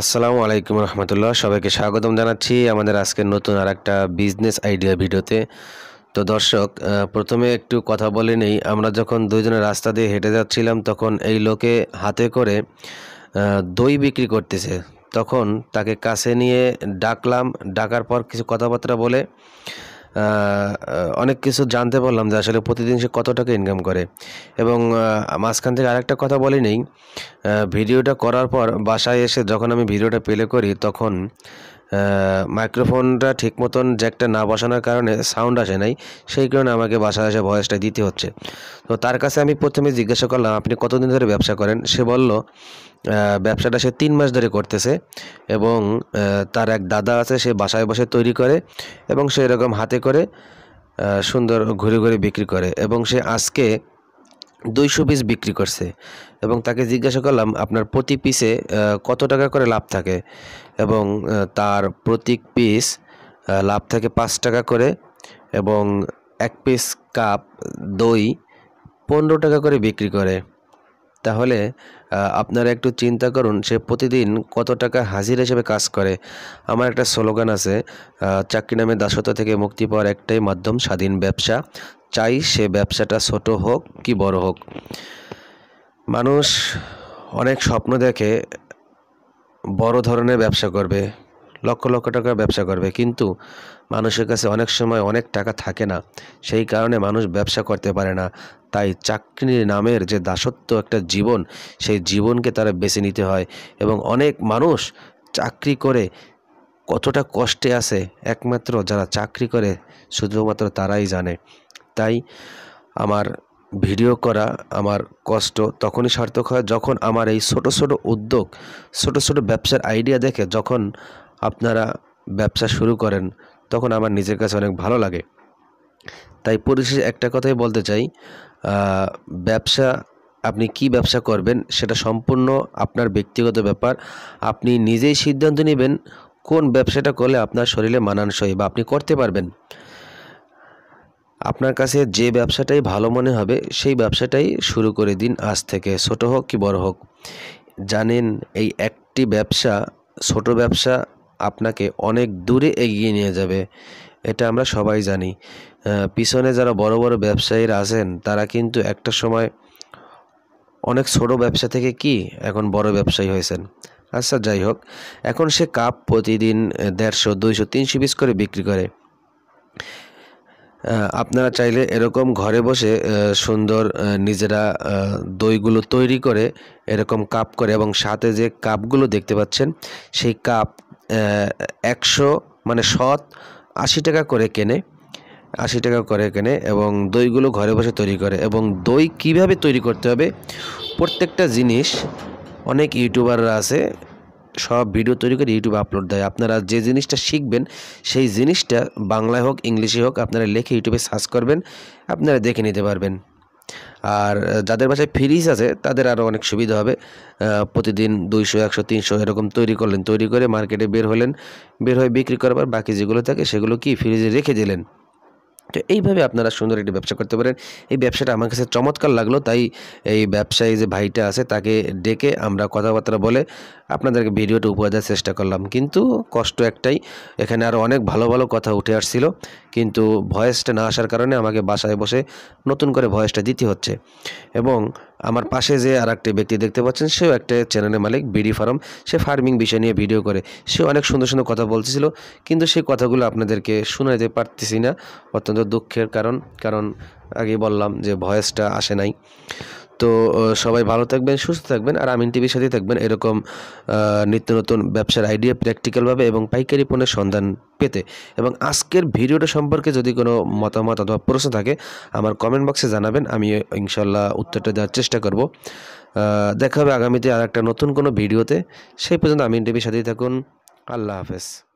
আসসালামু আলাইকুম রহমতুল্লাহ সবাইকে স্বাগতম জানাচ্ছি আমাদের আজকের নতুন আর একটা বিজনেস আইডিয়া ভিডিওতে তো দর্শক প্রথমে একটু কথা বলে নেই আমরা যখন দুইজনের রাস্তা দিয়ে হেঁটে যাচ্ছিলাম তখন এই লোকে হাতে করে দই বিক্রি করতেছে তখন তাকে কাছে নিয়ে ডাকলাম ডাকার পর কিছু কথাবার্তা বলে অনেক কিছু জানতে পারলাম যে আসলে প্রতিদিন সে কত টাকা ইনকাম করে এবং মাঝখান থেকে আরেকটা কথা বলে নেই ভিডিওটা করার পর বাসায় এসে যখন আমি ভিডিওটা প্লে করি তখন মাইক্রোফোনটা ঠিক মতন জ্যাকটা না বসানোর কারণে সাউন্ড আসে নাই সেই কারণে আমাকে বাসা এসে ভয়েসটা দিতে হচ্ছে তো তার কাছে আমি প্রথমে জিজ্ঞাসা করলাম আপনি কতদিন ধরে ব্যবসা করেন সে বলল ব্যবসাটা সে তিন মাস ধরে করতেছে এবং তার এক দাদা আছে সে বাসায় বসে তৈরি করে এবং সে এরকম হাতে করে সুন্দর ঘুরে ঘুরে বিক্রি করে এবং সে আজকে দুইশো পিস বিক্রি করছে এবং তাকে জিজ্ঞাসা করলাম আপনার প্রতি পিসে কত টাকা করে লাভ থাকে এবং তার প্রতি পিস লাভ থাকে পাঁচ টাকা করে এবং এক পিস কাপ দই পনেরো টাকা করে বিক্রি করে তাহলে আপনারা একটু চিন্তা করুন সে প্রতিদিন কত টাকা হাজির হিসেবে কাজ করে আমার একটা স্লোগান আছে চাকরি নামে দাসত্ব থেকে মুক্তি পাওয়ার একটাই মাধ্যম স্বাধীন ব্যবসা চাই সে ব্যবসাটা ছোট হোক কি বড় হোক মানুষ অনেক স্বপ্ন দেখে বড় ধরনের ব্যবসা করবে লক্ষ লক্ষ টাকার ব্যবসা করবে কিন্তু মানুষের কাছে অনেক সময় অনেক টাকা থাকে না সেই কারণে মানুষ ব্যবসা করতে পারে না তাই চাকরি নামের যে দাসত্ব একটা জীবন সেই জীবনকে তারা বেছে নিতে হয় এবং অনেক মানুষ চাকরি করে কতটা কষ্টে আসে একমাত্র যারা চাকরি করে শুধুমাত্র তারাই জানে তাই আমার ভিডিও করা আমার কষ্ট তখনই সার্থক হয় যখন আমার এই ছোট ছোট উদ্যোগ ছোট ছোট ব্যবসার আইডিয়া দেখে যখন আপনারা ব্যবসা শুরু করেন তখন আমার নিজের কাছে অনেক ভালো লাগে তাই পরিশেষে একটা কথাই বলতে চাই ব্যবসা আপনি কি ব্যবসা করবেন সেটা সম্পূর্ণ আপনার ব্যক্তিগত ব্যাপার আপনি নিজেই সিদ্ধান্ত নেবেন কোন ব্যবসাটা করলে আপনার শরীরে মানানসই বা আপনি করতে পারবেন আপনার কাছে যে ব্যবসাটাই ভালো মনে হবে সেই ব্যবসাটাই শুরু করে দিন আজ থেকে ছোট হোক কি বড় হোক জানেন এই একটি ব্যবসা ছোট ব্যবসা আপনাকে অনেক দূরে এগিয়ে নিয়ে যাবে এটা আমরা সবাই জানি পিছনে যারা বড় বড় ব্যবসায়ীরা আছেন তারা কিন্তু একটা সময় অনেক ছোট ব্যবসা থেকে কি এখন বড় ব্যবসায়ী হয়েছেন আচ্ছা যাই হোক এখন সে কাপ প্রতিদিন দেড়শো দুইশো তিনশো পিস করে বিক্রি করে আপনারা চাইলে এরকম ঘরে বসে সুন্দর নিজেরা দইগুলো তৈরি করে এরকম কাপ করে এবং সাথে যে কাপগুলো দেখতে পাচ্ছেন সেই কাপ একশো মানে শত আশি টাকা করে কেনে আশি টাকা করে কেনে এবং দইগুলো ঘরে বসে তৈরি করে এবং দই কিভাবে তৈরি করতে হবে প্রত্যেকটা জিনিস অনেক ইউটিউবাররা আছে সব ভিডিও তৈরি করে ইউটিউবে আপলোড দেয় আপনারা যে জিনিসটা শিখবেন সেই জিনিসটা বাংলায় হোক ইংলিশে হোক আপনারা লেখে ইউটিউবে সার্চ করবেন আপনারা দেখে নিতে পারবেন আর যাদের বাসায় ফ্রিজ আছে তাদের আরও অনেক সুবিধা হবে প্রতিদিন দুইশো একশো তিনশো এরকম তৈরি করলেন তৈরি করে মার্কেটে বের হলেন বের হয়ে বিক্রি করার পর বাকি যেগুলো থাকে সেগুলো কি ফ্রিজে রেখে দিলেন তো এইভাবে আপনারা সুন্দর একটি ব্যবসা করতে পারেন এই ব্যবসাটা আমার কাছে চমৎকার লাগলো তাই এই ব্যবসায়ী যে ভাইটা আছে তাকে ডেকে আমরা কথাবার্তা বলে আপনাদেরকে ভিডিওটা উপহার দেওয়ার চেষ্টা করলাম কিন্তু কষ্ট একটাই এখানে আরও অনেক ভালো ভালো কথা উঠে আসছিল কিন্তু ভয়েসটা না আসার কারণে আমাকে বাসায় বসে নতুন করে ভয়েসটা দিতে হচ্ছে এবং আমার পাশে যে আর একটি ব্যক্তি দেখতে পাচ্ছেন সেও একটা চ্যানেলের মালিক বিডি ফার্ম সে ফার্মিং বিষয় নিয়ে ভিডিও করে সে অনেক সুন্দর সুন্দর কথা বলছিল কিন্তু সেই কথাগুলো আপনাদেরকে শোনাতে পারতেছি না অত্যন্ত দুঃখের কারণ কারণ আগে বললাম যে ভয়েসটা আসে নাই তো সবাই ভালো থাকবেন সুস্থ থাকবেন আর আমিন টিভির সাথে থাকবেন এরকম নিত্য নতুন ব্যবসার আইডিয়া প্র্যাকটিক্যালভাবে এবং পাইকারি পণ্যের সন্ধান পেতে এবং আজকের ভিডিওটা সম্পর্কে যদি কোনো মতামত অথবা প্রশ্ন থাকে আমার কমেন্ট বক্সে জানাবেন আমি ইনশাল্লাহ উত্তরটা দেওয়ার চেষ্টা করব দেখা হবে আগামীতে আর একটা নতুন কোনো ভিডিওতে সেই পর্যন্ত আমিন টিভির সাথেই থাকুন আল্লাহ হাফেজ